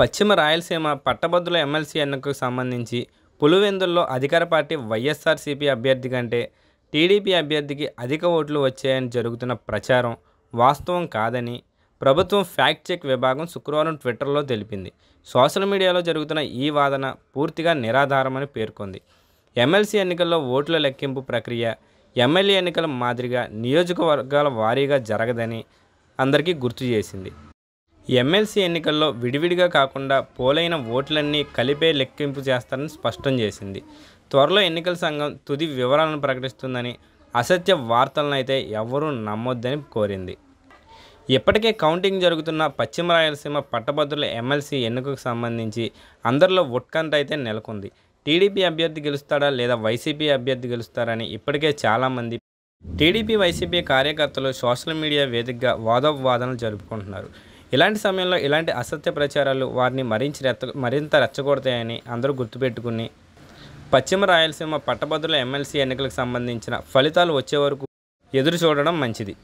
పశ్చిమ రాయలసీమ పట్టభద్రుల ఎమ్మెల్సీ ఎన్నికకు సంబంధించి పులివెందుల్లో అధికార పార్టీ వైఎస్ఆర్సీపీ అభ్యర్థి కంటే టీడీపీ అభ్యర్థికి అధిక ఓట్లు వచ్చాయని జరుగుతున్న ప్రచారం వాస్తవం కాదని ప్రభుత్వం ఫ్యాక్ట్ చెక్ విభాగం శుక్రవారం ట్విట్టర్లో తెలిపింది సోషల్ మీడియాలో జరుగుతున్న ఈ వాదన పూర్తిగా నిరాధారమని పేర్కొంది ఎమ్మెల్సీ ఎన్నికల్లో ఓట్ల లెక్కింపు ప్రక్రియ ఎమ్మెల్యే ఎన్నికల మాదిరిగా నియోజకవర్గాల వారీగా జరగదని అందరికీ గుర్తు చేసింది ఎమ్మెల్సీ ఎన్నికల్లో విడివిడిగా కాకుండా పోలైన ఓట్లన్నీ కలిపే లెక్కింపు చేస్తారని స్పష్టం చేసింది త్వరలో ఎన్నికల సంఘం తుది వివరాలను ప్రకటిస్తుందని అసత్య వార్తలను అయితే ఎవరూ నమ్మొద్దని కోరింది ఇప్పటికే కౌంటింగ్ జరుగుతున్న పశ్చిమ రాయలసీమ పట్టభద్రుల ఎమ్మెల్సీ ఎన్నికకు సంబంధించి అందరిలో ఉత్కంఠ అయితే నెలకొంది టీడీపీ అభ్యర్థి గెలుస్తాడా లేదా వైసీపీ అభ్యర్థి గెలుస్తారని ఇప్పటికే చాలామంది టీడీపీ వైసీపీ కార్యకర్తలు సోషల్ మీడియా వేదికగా వాదోవాదనలు జరుపుకుంటున్నారు ఇలాంటి సమయంలో ఇలాంటి అసత్య ప్రచారాలు వారిని మరించి రెత్త మరింత రెచ్చగొడతాయని అందరూ గుర్తుపెట్టుకుని పశ్చిమ రాయలసీమ పట్టభద్రుల ఎమ్మెల్సీ ఎన్నికలకు సంబంధించిన ఫలితాలు వచ్చే వరకు ఎదురు చూడడం మంచిది